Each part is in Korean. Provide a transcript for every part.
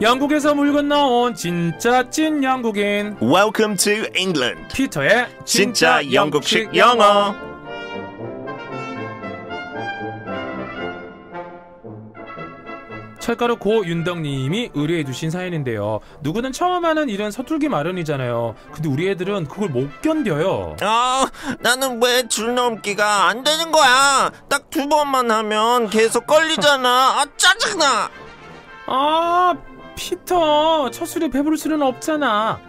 영국에서 물건 나온 진짜 찐 영국인 Welcome to England. 피터의 진짜 영국식 영어. 철가루 고윤덕님이 의뢰해주신 사연인데요. 누구는 처음 하는 이런 서툴기 마련이잖아요. 근데 우리 애들은 그걸 못 견뎌요. 아, 나는 왜 줄넘기가 안 되는 거야? 딱 두 번만 하면 계속 걸리잖아. 아, 짜증나! 아, 피터. 첫 술에 배부를 수는 없잖아.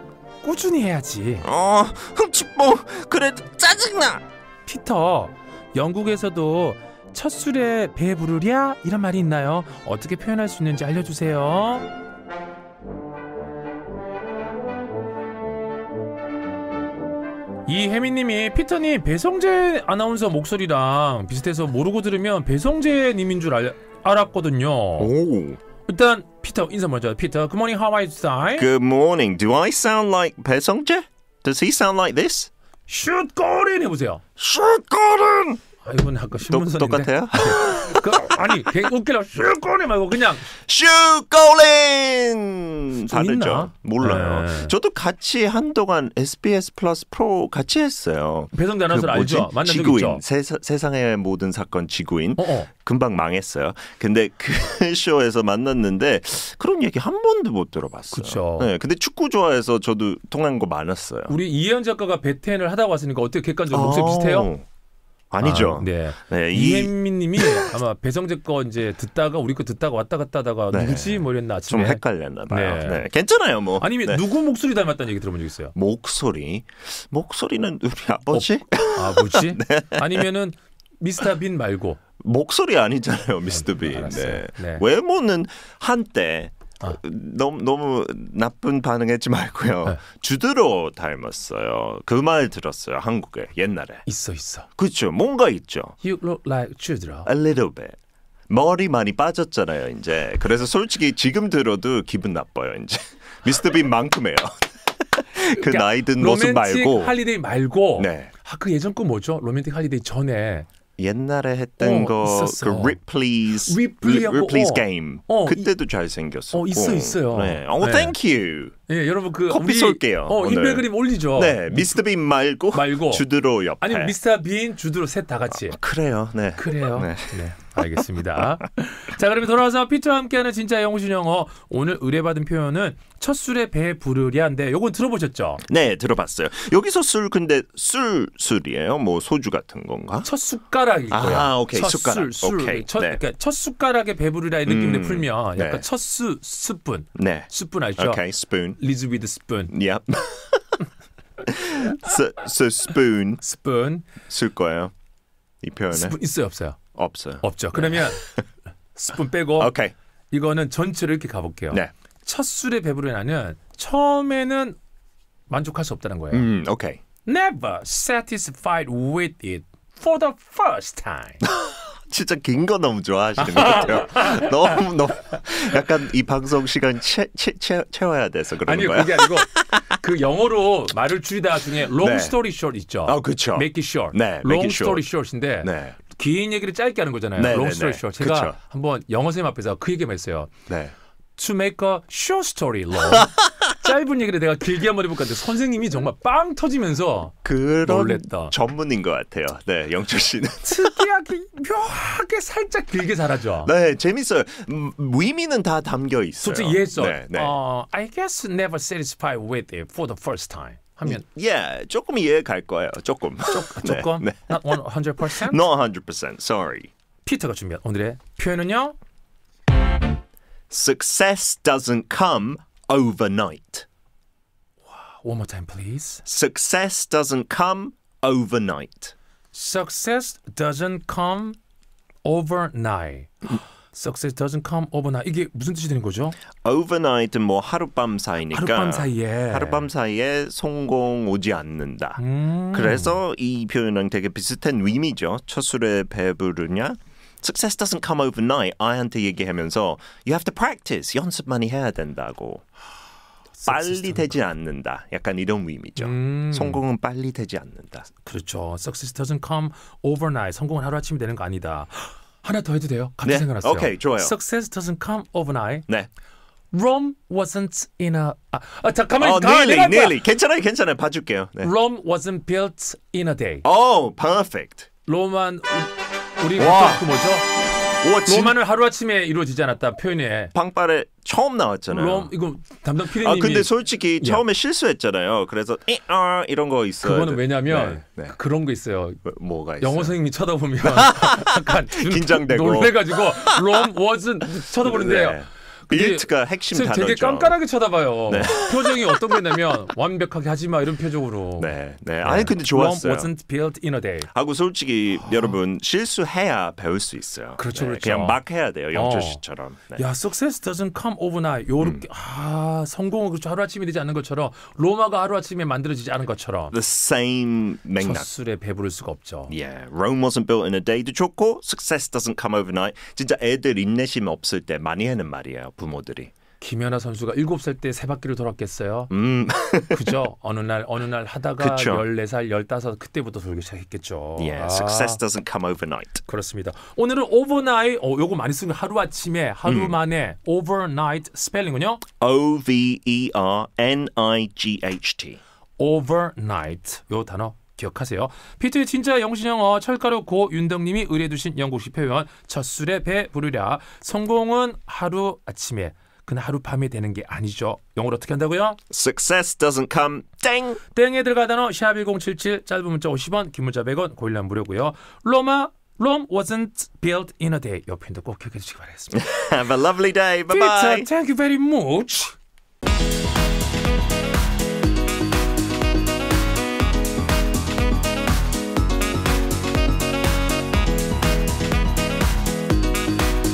꾸준히 해야지. 어, 흠칫뽕. 그래도 짜증나! 피터, 영국에서도 첫 술에 배 부르랴 이런 말이 있나요? 어떻게 표현할 수 있는지 알려주세요. 이혜민님이 피터님 배성재 아나운서 목소리랑 비슷해서 모르고 들으면 배성재님인 줄 알, 알았거든요. 오. 일단 피터 인사 먼저. 피터, good morning, how are you t o d Good morning. Do I sound like 배성재? Does he sound like this? 슛 골인 해보세요. 슛 골인. 아, 이번에 아까 신문선 똑같아요? 그, 아니 웃기려 슈꼬리 말고 그냥 슈꼬린 다 듣죠? 몰라요. 네. 저도 같이 한동안 SBS 플러스 프로 같이 했어요. 배성대 아나운서 그 알죠? 만난 지구인 세사, 세상의 모든 사건 지구인 어, 어. 금방 망했어요. 근데 그 쇼에서 만났는데 그런 얘기 한 번도 못 들어봤어요. 그렇 네, 근데 축구 좋아해서 저도 통한 거 많았어요. 우리 이혜 작가가 베텐을 하다 왔으니까 어떻게 객관적으로 아, 목소리 비슷해요? 아니죠. 아, 네. 네 이혜민님이 아마 배성재 거 이제 듣다가 우리 거 듣다가 왔다 갔다 하다가 네. 누구지 뭐랬나 아침에 좀 헷갈렸나 봐요. 네. 네. 괜찮아요 뭐. 아니면 네. 누구 목소리 닮았다는 얘기 들어본 적 있어요? 목소리 목소리는 우리 아버지? 어, 아버지? 아, 네. 아니면은 미스터 빈 말고 목소리 아니잖아요, 미스터 네, 빈. 네. 네. 외모는 한때 아. 너무 너무 나쁜 반응했지 말고요. 네. 주드로 닮았어요. 그 말 들었어요. 한국에 옛날에. 있어 있어. 그렇죠. 뭔가 있죠. You look like j u d A little bit. 머리 많이 빠졌잖아요, 이제. 그래서 솔직히 지금 들어도 기분 나빠요, 이제. 미스터 빈만큼이요그 그러니까 나이 든 모습 말고 할리데이 말고 네. 아, 그 예전 거 뭐죠? 로맨틱 할리데이 전에 옛날에 했던 어, 거그 Ripley's, 리플리즈 리플리 e 게임 어, 어 그때도 잘 생겼어. 어 있어 있어요. 네. 어 네. 땡큐. 예, 네, 여러분 그 커피 우리, 쏠게요. 어, 인별 그림 올리죠. 네, 미스터 빈 말고 말고 주드로 옆에 아니 면 미스터 빈 주드로 셋 다 같이. 아, 그래요. 네. 그래요. 네. 네. 알겠습니다. 자, 그러 돌아와서 피트와 함께하는 진짜 영어신 영어. 오늘 의뢰받은 표현은 첫 술에 배 부르리한데 요건 들어보셨죠? 네, 들어봤어요. 여기서 술 근데 술 술이에요? 뭐 소주 같은 건가? 첫 숟가락일 아, 거야. 아, 오케이. 첫 숟가락. 술, 술. 오케이. 첫, 네. 그러니까 첫 숟가락에 배부르라의 느낌을 음, 풀면 네. 약간 네. 첫 수, 스푼. 네. 스푼 알죠? 오케이, 스푼. 리즈 위드 스푼. Yep. so, so spoon. 쓸 거예요. 이 표현에. 스푼 있어요, 없어요? 없어요. 없죠. 네. 그러면 스푼 빼고 오케이. 이거는 전체를 이렇게 가볼게요. 네. 첫 술에 배부르냐는 처음에는 만족할 수 없다는 거예요. 음, 오케이. Never satisfied with it for the first time. 진짜 긴 거 너무 좋아하시는 것 같아요. 너무 너무 약간 이 방송 시간 채, 채, 채, 워야 돼서 그런 아니요, 아니 그게 아니고 그 영어로 말을 줄이다 중에 long 네. story short 있죠. 아 그렇죠. Make it short. 네, long story short. short인데 네. 긴 얘기를 짧게 하는 거잖아요. 네, 롱스토리 네, 쇼. 네. 제가 그쵸. 한번 영어 선생님 앞에서 그 얘기만 했어요. 네. To make a short story long. 짧은 얘기를 내가 길게 한 번 해볼까 했는데 선생님이 정말 빵 터지면서 그런 놀랬다. 전문인 것 같아요. 네, 영철 씨는 특이하게 묘하게 살짝 길게 잘하죠. 네, 재밌어요. 음, 의미는 다 담겨 있어요. 솔직히 이해했어. 네, 네. Uh, I guess never satisfied with it for the first time. 하면 yeah 조금 이해 갈 거예요 조금 조, 금 네, not 100% not 100% sorry 피터가 준비한 오늘의 표현은요 Success doesn't come overnight One more time please Success doesn't come overnight Success doesn't come overnight success doesn't come overnight. 이게 무슨 뜻이 되는 거죠? o v e r n i g h t 뭐 하룻밤 사이니까 하룻밤 사이에 하룻밤 사이에 성공 오지 않는다. 음. 그래서 이표현이 되게 비슷한 의미죠. 첫 술에 배부르냐? Success doesn't come overnight. 아이한테 얘기하면서 you have to practice. 연습 많이 해야 된다고. 빨리 되지 않는다. 약간 이런 의미죠. 음. 성공은 빨리 되지 않는다. 그렇죠. Success doesn't come overnight. 성공은 하루아침에 되는 거 아니다. 하나 더 해도 돼요? 갑자기 네. 생각났어요. 오케이, 좋아요. Success doesn't come overnight. 네. Rome wasn't in a 아, 아 잠깐만 어, 가, nearly, nearly. 괜찮아요, 괜찮아요. 봐줄게요. 네. Rome wasn't built in a day. Oh, perfect. 로만 우리 와. 그 뭐죠? 와 뭐 진... 로마는 하루아침에 이루어지지 않았다 표현에 방빨에 처음 나왔잖아요. 롬, 이거 담당 아, 피디님이 아 근데 솔직히 예. 처음에 실수했잖아요. 그래서 이, 어, 이런 거 있어요. 그거는 왜냐면 네, 네. 그런 거 있어요. 뭐, 뭐가 있어요? 영어 선생님이 쳐다보면 약간 긴장되고 놀래가지고 롬 워즈 쳐다보는데 네. 빌트가 핵심 단어죠. 되게 깜깜하게 쳐다봐요. 네. 표정이 어떤 거냐면 완벽하게 하지 마 이런 표정으로. 네, 네. 아니 근데 좋았어요. Rome wasn't built in a day. 하고 솔직히 여러분 실수해야 배울 수 있어요. 그렇죠, 네, 그렇죠. 그냥 막 해야 돼요. 어. 영철 씨처럼. 야, 네. success doesn't come overnight. 요렇게 음. 아 성공은 그렇죠. 하루 아침에 되지 않는 것처럼 로마가 하루 아침에 만들어지지 않은 것처럼. The same 맥락. 술에 배부를 수가 없죠. Yeah, Rome wasn't built in a day도 좋고 success doesn't come overnight. 진짜 애들 인내심 없을 때 많이 하는 말이에요. 부모들이. 김연아 선수가 7살 때 세 바퀴를 돌았겠어요. 음. 그죠? 어느 날 어느 날 하다가 그쵸. 14살, 15 그때부터 돌기 시작했겠죠. yeah, 아. success doesn't come overnight. 그렇습니다. 오늘은 overnight 어 요거 많이 쓰는 하루 아침에 하루 음. 만에 overnight 스펠링은요? O V E R N I G H T. overnight 요 단어 기억하세요. 피트 진짜 영신영어 철가루 고 윤덕님이 의뢰두신 영국식 표현 첫 술에 배 부르랴 성공은 하루 아침에 그날 하루밤에 되는 게 아니죠. 영어로 어떻게 한다고요? Success doesn't come 땡. 땡에 들어가 단어 샵1077 짧은 문자 50원, 긴 문자 100원, 고일란 무료고요. 로마 Rome wasn't built in a day. 옆에 있꼭 기억해 주시기 바라겠습니다. Have a lovely day. Bye bye. Thank you very much.